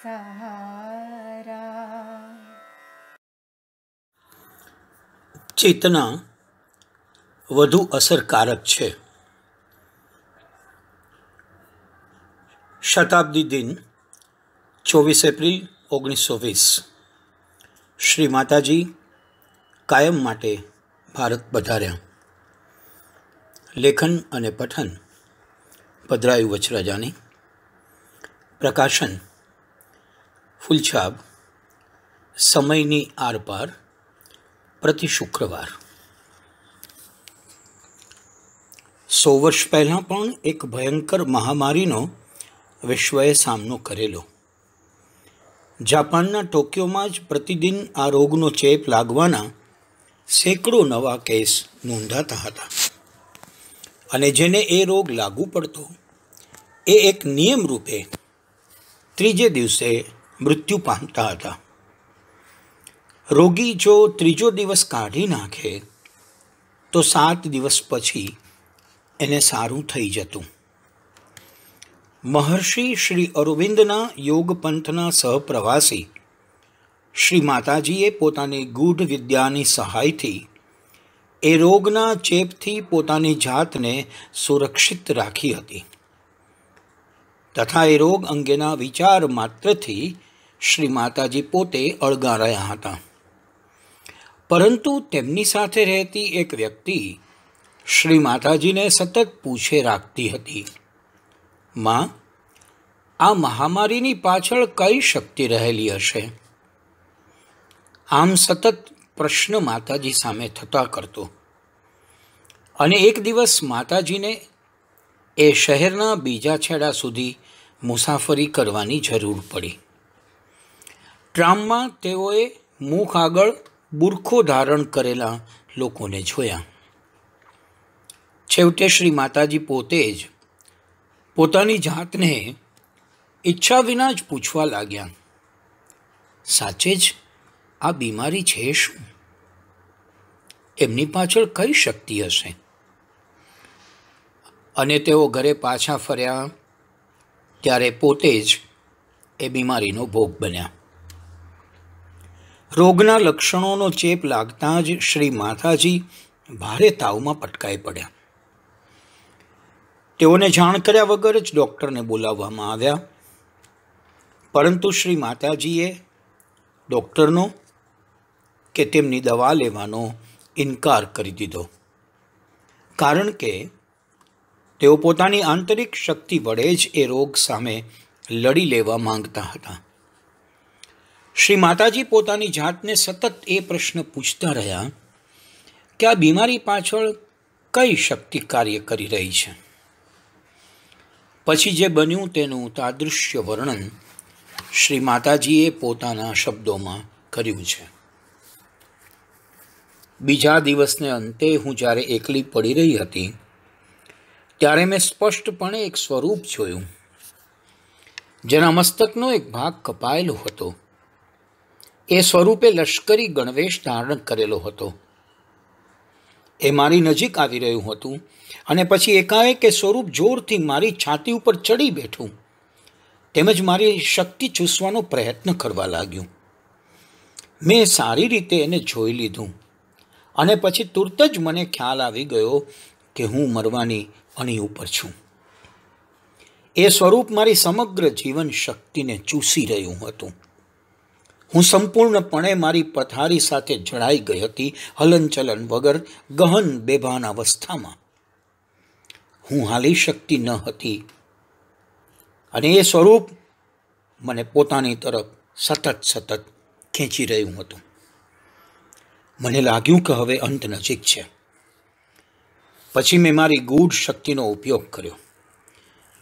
સહારા ચેતના વધુ અસરકારક છે શતાબ્દી દિન ચોવીસ એપ્રિલ ઓગણીસો વીસ શ્રી માતાજી કાયમ માટે ભારત પધાર્યા લેખન અને પઠન પધરાયુ વચરાજાની પ્રકાશન ફૂલછાબ સમયની આરપાર પ્રતિ શુક્રવાર સો વર્ષ પહેલાં પણ એક ભયંકર મહામારીનો વિશ્વએ સામનો કરેલો જાપાનના ટોક્યોમાં જ પ્રતિદિન આ રોગનો ચેપ લાગવાના સેંકડો નવા કેસ નોંધાતા હતા અને જેને એ રોગ લાગુ પડતો એ એક નિયમ રૂપે ત્રીજે દિવસે મૃત્યુ પામતા હતા રોગી જો ત્રીજો દિવસ કાઢી નાખે તો સાત દિવસ પછી એને સારું થઈ જતું મહર્ષિ શ્રી અરવિંદના યોગ પંથના સહપ્રવાસી શ્રી માતાજીએ પોતાની ગૂઢ વિદ્યાની સહાયથી એ રોગના ચેપથી પોતાની જાતને સુરક્ષિત રાખી હતી તથા એ રોગ અંગેના વિચાર માત્રથી શ્રી માતાજી પોતે અળગા રહ્યા હતા પરંતુ તેમની સાથે રહેતી એક વ્યક્તિ શ્રી માતાજીને સતત પૂછે રાખતી હતી માં આ મહામારીની પાછળ કઈ શક્તિ રહેલી હશે આમ સતત પ્રશ્ન માતાજી સામે થતા કરતો અને એક દિવસ માતાજીને એ શહેરના બીજા છેડા સુધી મુસાફરી કરવાની જરૂર પડી ટ્રામમાં તેઓએ મુખ આગળ બુરખો ધારણ કરેલા લોકોને જોયા છેવટે શ્રી માતાજી પોતે જ પોતાની જાતને ઈચ્છા વિના જ પૂછવા લાગ્યા સાચે જ આ બીમારી છે શું એમની પાછળ કઈ શક્તિ હશે અને તેઓ ઘરે પાછા ફર્યા ત્યારે પોતે જ એ બીમારીનો ભોગ બન્યા રોગના લક્ષણોનો ચેપ લાગતાં જ શ્રી માતાજી ભારે તાવમાં પટકાઈ પડ્યા તેઓને જાણ કર્યા વગર જ ડૉક્ટરને બોલાવવામાં આવ્યા પરંતુ શ્રી માતાજીએ ડૉક્ટરનો કે તેમની દવા લેવાનો ઇનકાર કરી દીધો કારણ કે તેઓ પોતાની આંતરિક શક્તિ વડે જ એ રોગ સામે લડી લેવા માંગતા હતા શ્રી માતાજી પોતાની જાતને સતત એ પ્રશ્ન પૂછતા રહ્યા કે આ બીમારી પાછળ કઈ શક્તિ કાર્ય કરી રહી છે પછી જે બન્યું તેનું તાદૃશ્ય વર્ણન શ્રી માતાજીએ પોતાના શબ્દોમાં કર્યું છે બીજા દિવસને અંતે હું જ્યારે એકલી પડી રહી હતી ત્યારે મેં સ્પષ્ટપણે એક સ્વરૂપ જોયું જેના મસ્તકનો એક ભાગ કપાયેલો હતો એ સ્વરૂપે લશ્કરી ગણવેશ ધારણ કરેલો હતો એ મારી નજીક આવી રહ્યું હતું અને પછી એકાએક એ સ્વરૂપ જોરથી મારી છાતી ઉપર ચડી બેઠું તેમજ મારી શક્તિ ચૂસવાનો પ્રયત્ન કરવા લાગ્યું મેં સારી રીતે એને જોઈ લીધું અને પછી તુરત જ મને ખ્યાલ આવી ગયો કે હું મરવાની અણી ઉપર છું એ સ્વરૂપ મારી સમગ્ર જીવન શક્તિને ચૂસી રહ્યું હતું હું સંપૂર્ણપણે મારી પથારી સાથે જડાઈ ગઈ હતી હલનચલન વગર ગહન બેભાન અવસ્થામાં હું હાલી શકતી ન હતી અને એ સ્વરૂપ મને પોતાની તરફ સતત સતત ખેંચી રહ્યું હતું મને લાગ્યું કે હવે અંત નજીક છે પછી મેં મારી ગૂઢ શક્તિનો ઉપયોગ કર્યો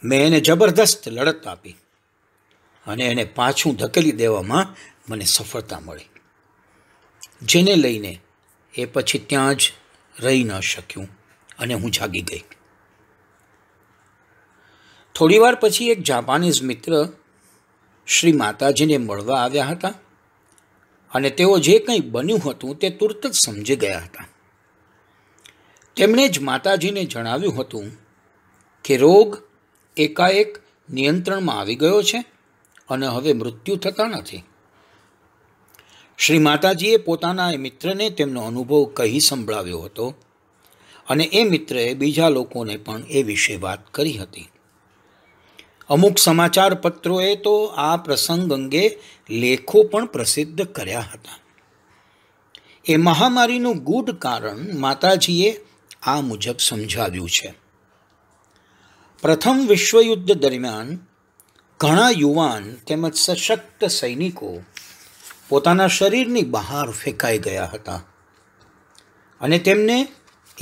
મેં એને જબરદસ્ત લડત આપી અને એને પાછું ધકેલી દેવામાં મને સફળતા મળી જેને લઈને એ પછી ત્યાં જ રહી ન શક્યું અને હું જાગી ગઈ થોડીવાર પછી એક જાપાનીઝ મિત્ર શ્રી માતાજીને મળવા આવ્યા હતા અને તેઓ જે કંઈ બન્યું હતું તે તુરત જ સમજી ગયા હતા તેમણે જ માતાજીને જણાવ્યું હતું કે રોગ એકાએક નિયંત્રણમાં આવી ગયો છે અને હવે મૃત્યુ થતા નથી શ્રી માતાજીએ પોતાના એ મિત્રને તેમનો અનુભવ કહી સંભળાવ્યો હતો અને એ મિત્રએ બીજા લોકોને પણ એ વિશે વાત કરી હતી અમુક સમાચાર પત્રોએ તો આ પ્રસંગ અંગે લેખો પણ પ્રસિદ્ધ કર્યા હતા એ મહામારીનું ગૂઢ કારણ માતાજીએ આ મુજબ સમજાવ્યું છે પ્રથમ વિશ્વયુદ્ધ દરમિયાન ઘણા યુવાન તેમજ સશક્ત સૈનિકો પોતાના શરીરની બહાર ફેંકાઈ ગયા હતા અને તેમને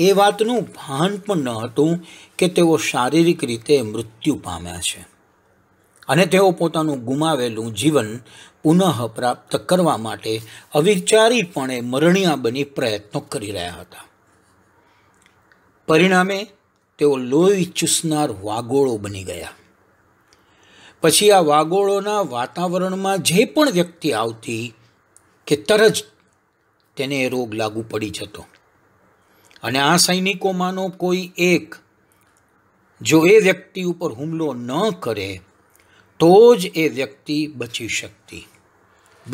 એ વાતનું ભાન પણ ન હતું કે તેઓ શારીરિક રીતે મૃત્યુ પામ્યા છે અને તેઓ પોતાનું ગુમાવેલું જીવન પુનઃ પ્રાપ્ત કરવા માટે અવિચારીપણે મરણિયા બની પ્રયત્નો કરી રહ્યા હતા પરિણામે તેઓ લોહી ચૂસનાર વાગોળો બની ગયા પછી આ વાગોળોના વાતાવરણમાં જે પણ વ્યક્તિ આવતી કે તરત તેને એ રોગ લાગુ પડી જતો અને આ સૈનિકોમાંનો કોઈ એક જો એ વ્યક્તિ ઉપર હુમલો ન કરે તો જ એ વ્યક્તિ બચી શકતી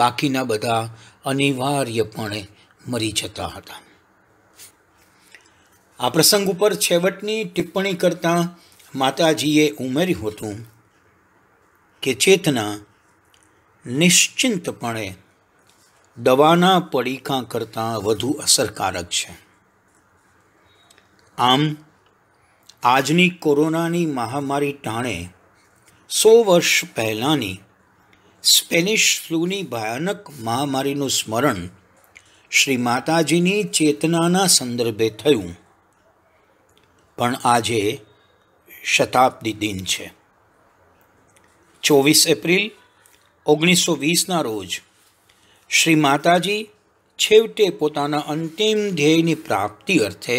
બાકીના બધા અનિવાર્યપણે મરી જતા હતા આ પ્રસંગ ઉપર છેવટની ટિપ્પણી કરતાં માતાજીએ ઉમેર્યું હતું કે ચેતના નિશ્ચિંતપણે દવાના પડીકા કરતાં વધુ અસરકારક છે આમ આજની કોરોનાની મહામારી ટાણે સો વર્ષ પહેલાંની સ્પેનિશ ફ્લૂની ભયાનક મહામારીનું સ્મરણ શ્રી માતાજીની ચેતનાના સંદર્ભે થયું પણ આજે શતાબ્દી દિન છે ચોવીસ એપ્રિલ ઓગણીસો વીસના રોજ શ્રી માતાજી છેવટે પોતાના અંતિમ ધ્યેયની પ્રાપ્તિ અર્થે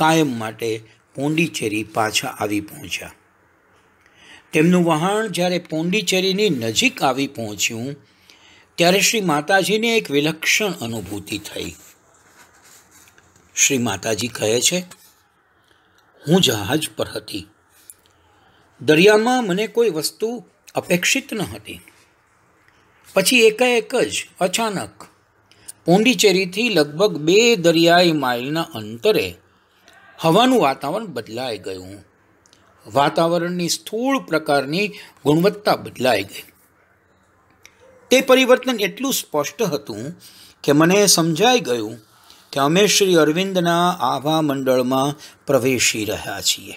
કાયમ માટે પોંડિચેરી પાછા આવી પહોંચ્યા તેમનું વહાણ જ્યારે પોંડિચેરીની નજીક આવી પહોંચ્યું ત્યારે શ્રી માતાજીને એક વિલક્ષણ અનુભૂતિ થઈ શ્રી માતાજી કહે છે હું જહાજ પર હતી દરિયામાં મને કોઈ વસ્તુ અપેક્ષિત ન હતી પછી એકાએક જ અચાનક પોંડિચેરીથી લગભગ બે દરિયાઈ માઇલના અંતરે હવાનું વાતાવરણ બદલાઈ ગયું વાતાવરણની સ્થૂળ પ્રકારની ગુણવત્તા બદલાઈ ગઈ તે પરિવર્તન એટલું સ્પષ્ટ હતું કે મને સમજાઈ ગયું કે અમે શ્રી અરવિંદના આભા મંડળમાં પ્રવેશી રહ્યા છીએ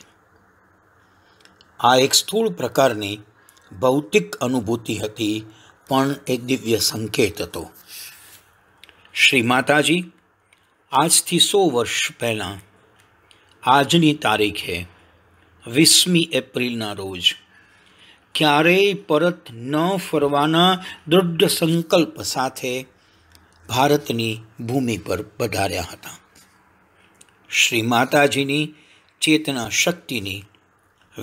આ એક સ્થૂળ પ્રકારની ભૌતિક અનુભૂતિ હતી પણ એક દિવ્ય સંકેત હતો શ્રી માતાજી આજથી સો વર્ષ પહેલાં આજની તારીખે વીસમી એપ્રિલના રોજ ક્યારેય પરત ન ફરવાના દૃઢ સંકલ્પ સાથે ભારતની ભૂમિ પર પધાર્યા હતા શ્રી માતાજીની ચેતના શક્તિની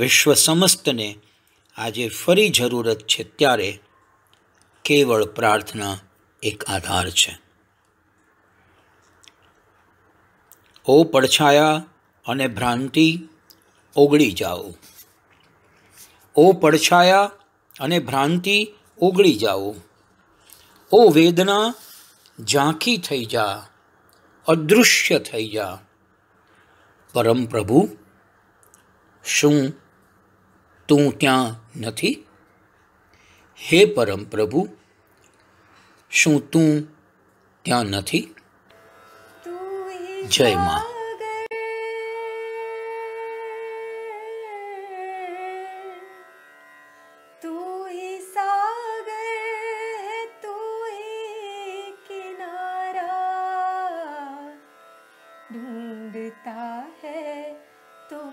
વિશ્વ સમસ્તને આજે ફરી જરૂરત છે ત્યારે કેવળ પ્રાર્થના એક આધાર છે ઓ પડછાયા અને ભ્રાંતિ ઓગળી જાઓ ઓ પડછાયા અને ભ્રાંતિ ઓગળી જાઓ ઓ વેદના ઝાંખી થઈ જા અદૃશ્ય થઈ જા પરમ પ્રભુ શું तू क्या नहीं हे परम प्रभु शू तू क्या नहीं जय मां ढूंढता है